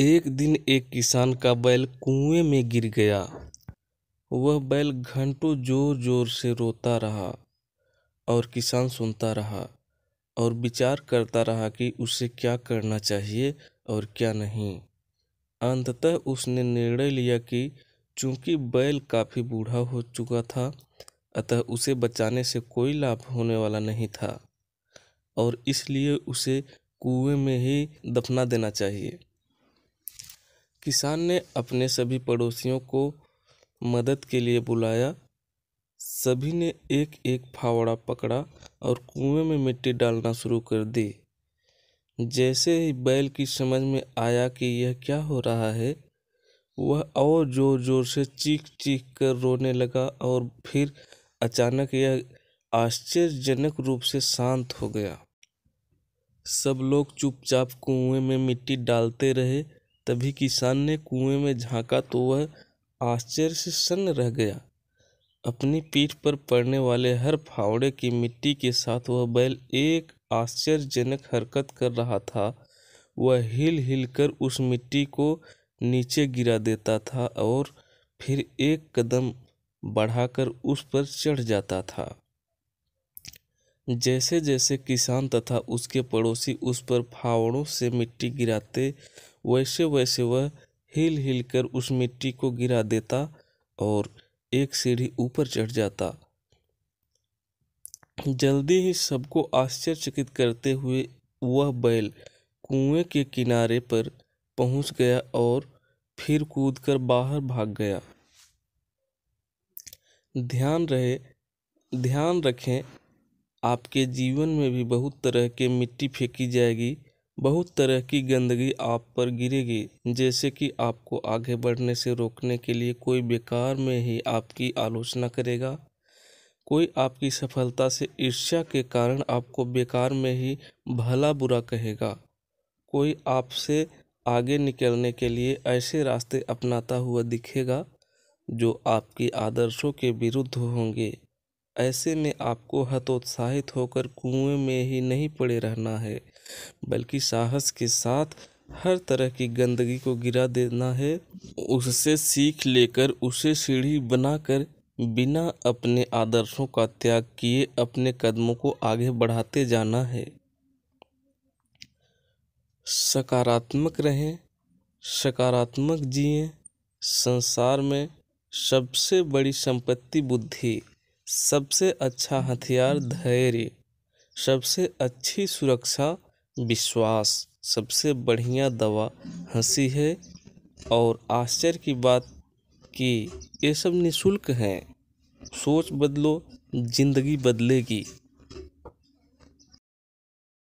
एक दिन एक किसान का बैल कुएं में गिर गया वह बैल घंटों जोर जोर से रोता रहा और किसान सुनता रहा और विचार करता रहा कि उसे क्या करना चाहिए और क्या नहीं अंततः उसने निर्णय लिया कि चूंकि बैल काफ़ी बूढ़ा हो चुका था अतः उसे बचाने से कोई लाभ होने वाला नहीं था और इसलिए उसे कुएं में ही दफना देना चाहिए किसान ने अपने सभी पड़ोसियों को मदद के लिए बुलाया सभी ने एक एक फावड़ा पकड़ा और कुएं में मिट्टी डालना शुरू कर दी जैसे ही बैल की समझ में आया कि यह क्या हो रहा है वह और ज़ोर ज़ोर से चीख चीख कर रोने लगा और फिर अचानक यह आश्चर्यजनक रूप से शांत हो गया सब लोग चुपचाप कुएं में मिट्टी डालते रहे तभी किसान ने कुएं में झाँका तो वह आश्चर्य से सन्न रह गया अपनी पीठ पर पड़ने वाले हर फावड़े की मिट्टी के साथ वह बैल एक आश्चर्यजनक हरकत कर रहा था वह हिल हिल कर उस मिट्टी को नीचे गिरा देता था और फिर एक कदम बढ़ाकर उस पर चढ़ जाता था जैसे जैसे किसान तथा उसके पड़ोसी उस पर फावड़ों से मिट्टी गिराते वैसे वैसे वह हिल हिल कर उस मिट्टी को गिरा देता और एक सीढ़ी ऊपर चढ़ जाता जल्दी ही सबको आश्चर्यचकित करते हुए वह बैल कुएं के किनारे पर पहुंच गया और फिर कूदकर बाहर भाग गया ध्यान रहे ध्यान रखें आपके जीवन में भी बहुत तरह के मिट्टी फेंकी जाएगी बहुत तरह की गंदगी आप पर गिरेगी जैसे कि आपको आगे बढ़ने से रोकने के लिए कोई बेकार में ही आपकी आलोचना करेगा कोई आपकी सफलता से ईर्ष्या के कारण आपको बेकार में ही भला बुरा कहेगा कोई आपसे आगे निकलने के लिए ऐसे रास्ते अपनाता हुआ दिखेगा जो आपके आदर्शों के विरुद्ध होंगे ऐसे में आपको हतोत्साहित होकर कुएं में ही नहीं पड़े रहना है बल्कि साहस के साथ हर तरह की गंदगी को गिरा देना है उससे सीख लेकर उसे सीढ़ी बनाकर बिना अपने आदर्शों का त्याग किए अपने कदमों को आगे बढ़ाते जाना है सकारात्मक रहें सकारात्मक जिए संसार में सबसे बड़ी संपत्ति बुद्धि सबसे अच्छा हथियार धैर्य सबसे अच्छी सुरक्षा विश्वास सबसे बढ़िया दवा हंसी है और आश्चर्य की बात कि ये सब निशुल्क हैं सोच बदलो ज़िंदगी बदलेगी